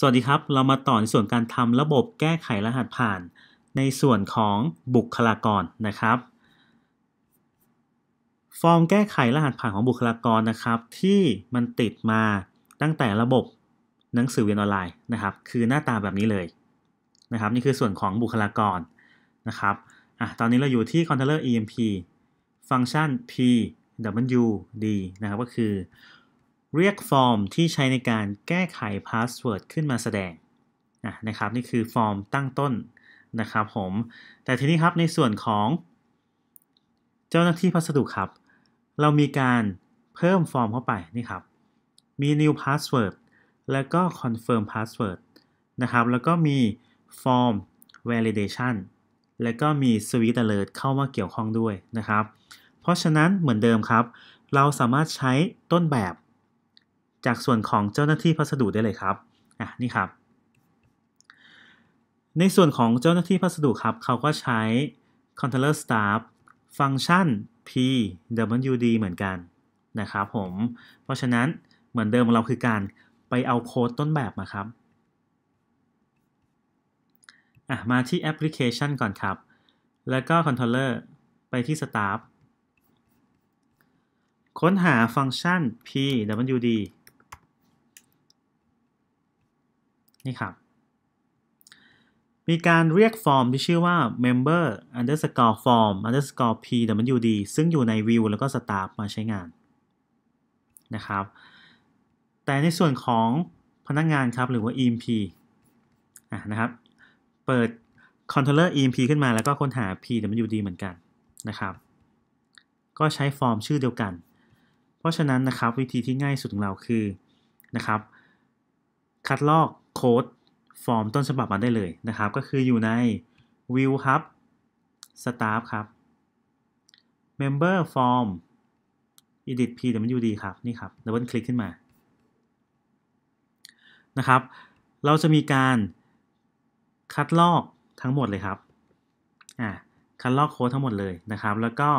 สวัสดีครับ เรามาต่อในส่วนการทำระบบแก้ไขรหัสผ่าน ในส่วนของบุคลากรนะครับ ฟอร์มแก้ไขรหัสผ่านของบุคลากรนะครับ ที่มันติดมาตั้งแต่ระบบหนังสือเรียนออนไลน์นะครับ คือหน้าตาแบบนี้เลยนะครับนี่คือส่วนของบุคลากรนะครับอ่ะตอนนี้เราอยู่ที่คอนเทนลเลอร์ emp ฟังก์ชัน p w d นะครับก็คือเรียกฟอร์มที่ใช้ในการแก้ไขพาสเวิร์ดขึ้นมาแสดงนะครับนี่คือฟอร์มตั้งต้นนะครับผมแต่ทีนี้ครับในส่วนของ เจ้าหน้าที่พัสดุครับ เรามีการเพิ่มฟอร์มเข้าไปนี่ครับมี new password แล้วก็ confirm password นะครับแล้วก็มี form validation แล้วก็มี switch alert เข้ามาเกี่ยวข้องด้วยนะครับ เพราะฉะนั้นเหมือนเดิมครับ เราสามารถใช้ต้นแบบจากส่วนของเจ้าหน้าที่พัสดุได้เลยครับ อ่ะนี่ครับ ในส่วนของเจ้าหน้าที่พัสดุครับเขาก็ใช้ controller staff ฟังก์ชัน pwd เหมือนกัน นะครับผม เพราะฉะนั้นเหมือนเดิมเราคือการไปเอาโค้ดต้นแบบมาครับ อ่ะมาที่แอปพลิเคชันก่อนครับ แล้วก็คอนโทรลเลอร์ไปที่ staff ค้นหาฟังก์ชัน pwd นี่ครับ มีการเรียกฟอร์มที่ชื่อว่า member underscore form underscore pwd ซึ่งอยู่ใน view แล้วก็ staff มาใช้งาน นะครับ แต่ในส่วนของพนักงงานครับ หรือว่า emp ะนะครับ เปิด controller emp ขึ้นมาแล้วก็ค้นหา pwd เหมือนกัน นะครับ ก็ใช้ฟอร์มชื่อเดียวกัน เพราะฉะนั้นนะครับ วิธีที่ง่ายสุดของเราคือ นะครับ คัดลอกโค้ดฟอร์มต้นฉบับมาได้เลยนะครับ ก็คืออยู่ใน view ครับ staff ครับ member form edit pwd ครับ นี่ครับดับเบิลคลิกขึ้นมานะครับ เราจะมีการคัดลอกทั้งหมดเลยครับอ่าคัดลอกโค้ดทั้งหมดเลยนะครับ แล้วก็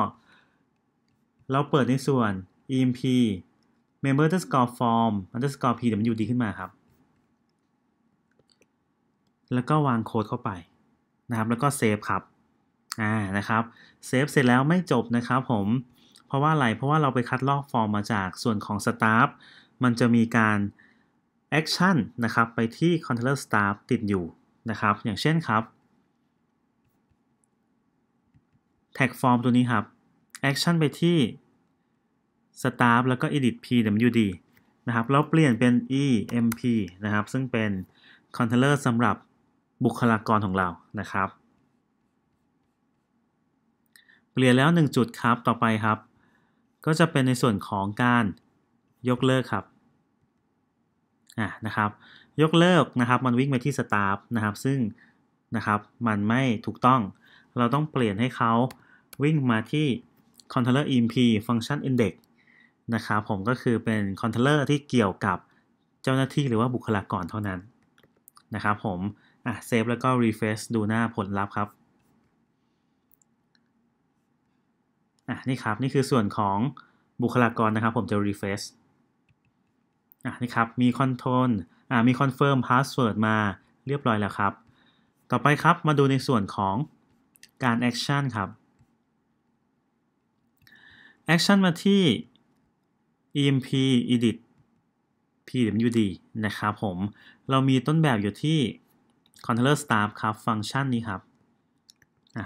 เราเปิดในส่วน emp member underscore form underscore pwd ขึ้นมาครับแล้วก็วางโค้ดเข้าไปนะครับแล้วก็เซฟครับอ่านะครับเซฟเสร็จแล้วไม่จบนะครับผม เพราะว่าอะไรเพราะว่าเราไปคัดลอกฟอร์มมาจากส่วนของสตาฟมันจะมีการแอคชั่นนะครับไปที่ controller staff ติดอยู่นะครับอย่างเช่นครับแท็กฟอร์มตัวนี้ครับ action ไปที่ staff แล้วก็ edit pwd นะครับแล้วเปลี่ยนเป็น emp นะครับซึ่งเป็น controller สำหรับบุคลากรของเรานะครับ เปลี่ยนแล้ว 1 จุดครับ ต่อไปครับ ก็จะเป็นในส่วนของการยกเลิกครับ อ่ะนะครับ ยกเลิกนะครับ มันวิ่งไปที่สตาฟนะครับ ซึ่งนะครับ มันไม่ถูกต้อง เราต้องเปลี่ยนให้เขาวิ่งมาที่ controller i m p function index นะครับ ผม ก็คือเป็น controller ที่เกี่ยวกับเจ้าหน้าที่หรือว่าบุคลากรเท่านั้นนะครับผมอ่ะเซฟแล้วก็รีเฟรชดูหน้าผลลัพธ์ครับอ่ะนี่ครับ นี่คือส่วนของบุคลากรนะครับ ผมจะรีเฟรชอ่ะนี่ครับ มีคอนโทรลอ่ะมีคอนเฟิร์มพาสเวิร์ดมาเรียบร้อยแล้วครับ ต่อไปครับมาดูในส่วนของการแอคชั่นครับแอคชั่นมาที่ emp edit pwd นะครับผม เรามีต้นแบบอยู่ที่ controller start ครับฟังก์ชันนี้ครับ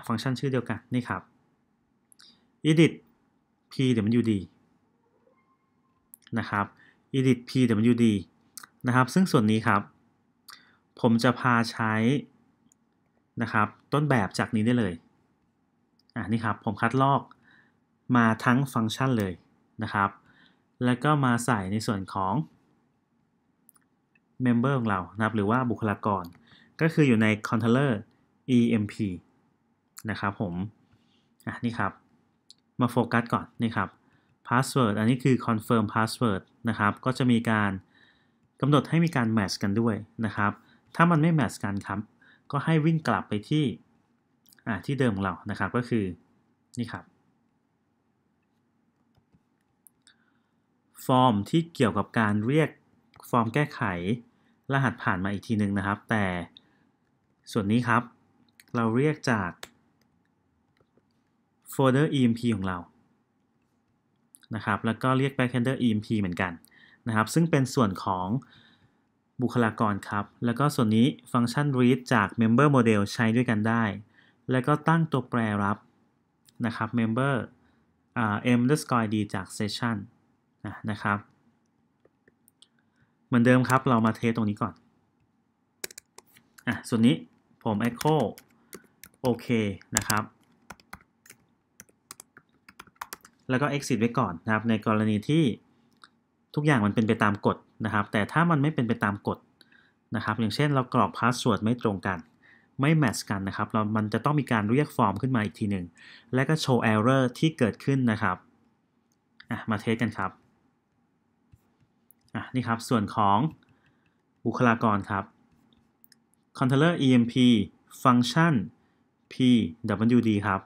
ฟังก์ชันชื่อเดียวกันนี่ครับ edit p มันยูดีนะครับ edit p มันยูดีนะครับ ซึ่งส่วนนี้ครับ ผมจะพาใช้ นะครับ ต้นแบบจากนี้ได้เลยอ่ะนี่ครับ ผมคัดลอกมาทั้งฟังก์ชันเลยนะครับ แล้วก็มาใส่ในส่วนของเมมเบอร์ของเรานะครับ หรือว่าบุคลากรก็คืออยู่ใน controller emp นะครับผม อ่ะนี่ครับ มาโฟกัสก่อนนี่ครับ password อันนี้คือ confirm password นะครับ ก็จะมีการกำหนดให้มีการแมทช์กันด้วยนะครับ ถ้ามันไม่แมทช์กันครับ ก็ให้วิ่งกลับไปที่ อ่าที่เดิมของเรา นะครับ ก็คือ นี่ครับ ฟอร์มที่เกี่ยวกับการเรียกฟอร์มแก้ไขรหัสผ่านมาอีกทีหนึ่งนะครับ แต่ส่วนนี้ครับ เราเรียกจากโฟลเดอร์ emp ของเรา นะครับ แล้วก็เรียก backender emp เหมือนกันนะครับ ซึ่งเป็นส่วนของบุคลากรครับ แล้วก็ส่วนนี้ฟังก์ชัน read จาก member model ใช้ด้วยกันได้ แล้วก็ตั้งตัวแปรรับนะครับ member m e s c o r e d จาก session นะครับ เหมือนเดิมครับเรามาเทสตรงนี้ก่อน อ่ะส่วนนี้ผม Echo โอเค นะครับ แล้วก็ exit ไว้ก่อนนะครับ ในกรณีที่ทุกอย่างมันเป็นไปตามกฎนะครับ แต่ถ้ามันไม่เป็นไปตามกฎนะครับ อย่างเช่นเรากรอกพาสเวิร์ดไม่ตรงกัน ไม่แมทช์กันนะครับ เรามันจะต้องมีการเรียกฟอร์มขึ้นมาอีกทีหนึ่งและก็โชว์อเรอร์ที่เกิดขึ้นนะครับ มาเทสกันครับนี่ครับส่วนของบุคลากรครับ controller emp function pwd ครับ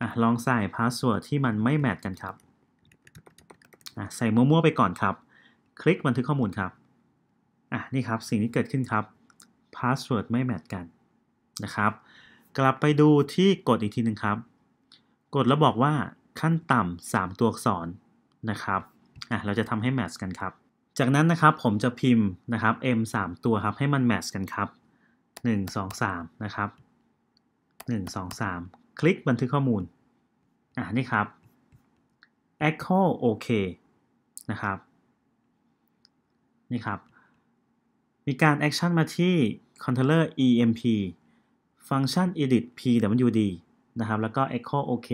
อ่ะลองใส่พาสเวิร์ดที่มันไม่แมทกันครับอ่ะใส่มั่วๆ ไปก่อนครับ คลิกบันทึกข้อมูลครับอ่ะนี่ครับ สิ่งที่เกิดขึ้นครับ พาสเวิร์ดไม่แมทกันนะครับ กลับไปดูที่กดอีกทีหนึ่งครับ กดแล้วบอกว่าขั้นต่ำ3ตัวอักษรนะครับอ่ะเราจะทำให้แมทกันครับจากนั้นนะครับผมจะพิมพ์นะครับ m 3ตัวครับให้มันแมทช์กันครับ 1 2 3 นะครับ 1 2 3 คลิกบันทึกข้อมูล อ่านี่ครับ echo ok นะครับนี่ครับ มีการแอคชั่นมาที่ controller emp ฟังก์ชัน edit pwd นะครับ แล้วก็ echo ok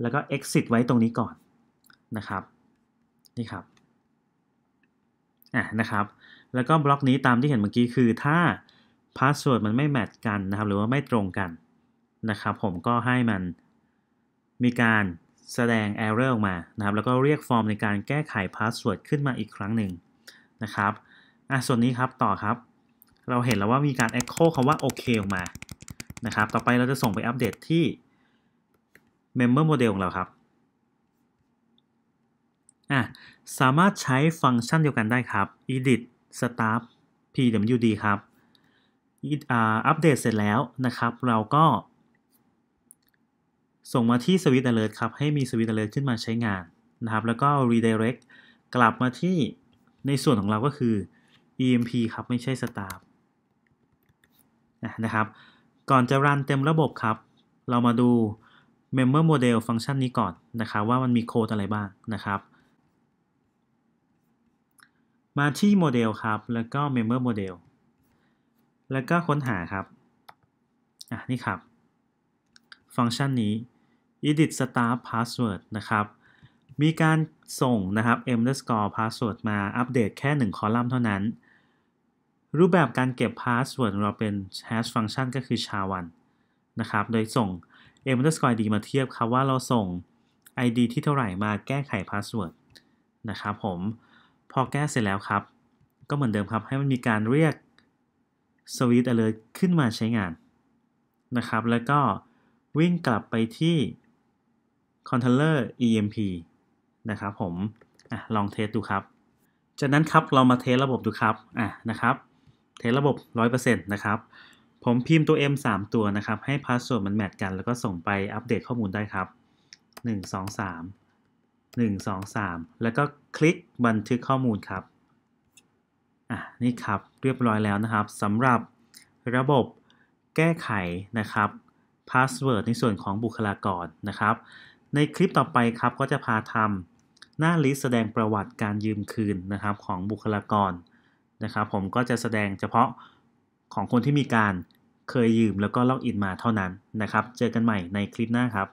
แล้วก็ exit ไว้ตรงนี้ก่อนนะครับนี่ครับอ่ะนะครับแล้วก็บล็อกนี้ตามที่เห็นเมื่อกี้คือถ้า พาสเวิร์ดมันไม่แมทกันนะครับหรือว่าไม่ตรงกันนะครับผมก็ให้มันมีการแสดง error ออกมานะครับแล้วก็เรียกฟอร์มในการแก้ไขพาสเวิร์ดขึ้นมาอีกครั้งหนึ่งนะครับอ่ะส่วนนี้ครับต่อครับ เราเห็นแล้วว่ามีการ echo คำว่าโอเคออกมานะครับต่อไปเราจะส่งไปอัปเดตที่ member model ของเราครับอ่ะ สามารถใช้ฟังก์ชันเดียวกันได้ครับ edit start pwd ครับ อัปเดตเสร็จแล้วนะครับ เราก็ส่งมาที่ switch alert ครับ ให้มี switch alert ขึ้นมาใช้งานนะครับ แล้วก็ redirect กลับมาที่ในส่วนของเราก็คือ emp ครับ ไม่ใช่ start นะครับ ก่อนจะรันเต็มระบบครับ เรามาดู member model ฟังก์ชันนี้ก่อนนะครับ ว่ามันมีโค้ดอะไรบ้างนะครับมาที่โมเดลครับ แล้วก็เมมเบอร์โมเดล แล้วก็ค้นหาครับ อ่ะนี่ครับ ฟังก์ชันนี้ edit star password นะครับ มีการส่งนะครับ underscore password มาอัปเดตแค่ 1 คอลัมน์เท่านั้น รูปแบบการเก็บ password เราเป็น hash function ก็คือ sha1 นะครับ โดยส่ง underscore id มาเทียบครับว่าเราส่ง id ที่เท่าไหร่มาแก้ไข password นะครับผมพอแก้เสร็จแล้วครับ ก็เหมือนเดิมครับให้มันมีการเรียก s w i ต t Alert ขึ้นมาใช้งานนะครับ แล้วก็วิ่งกลับไปที่ Controller EMP นะครับผมอลองเทสดูครับจากนั้นครับเรามาเทสระบบดูครับอ่ะนะครับ เทสระบบ 100%นะครับ ผมพิมพ์ตัว M 3 ตัวนะครับ ให้พาสเวิร์ดมันแมทกัน แล้วก็ส่งไปอัปเดตข้อมูลได้ครับ 1 2 3 1 2 3 แล้วก็คลิกบันทึกข้อมูลครับอ่ะนี่ครับเรียบร้อยแล้วนะครับสำหรับระบบแก้ไขนะครับพาสเวิร์ดในส่วนของบุคลากรนะครับ ในคลิปต่อไปครับก็จะพาทำหน้าลิสต์แสดงประวัติการยืมคืนนะครับ ของบุคลากรนะครับ ผมก็จะแสดงเฉพาะของคนที่มีการเคยยืมแล้วก็ล็อกอินมาเท่านั้นนะครับ เจอกันใหม่ในคลิปหน้าครับ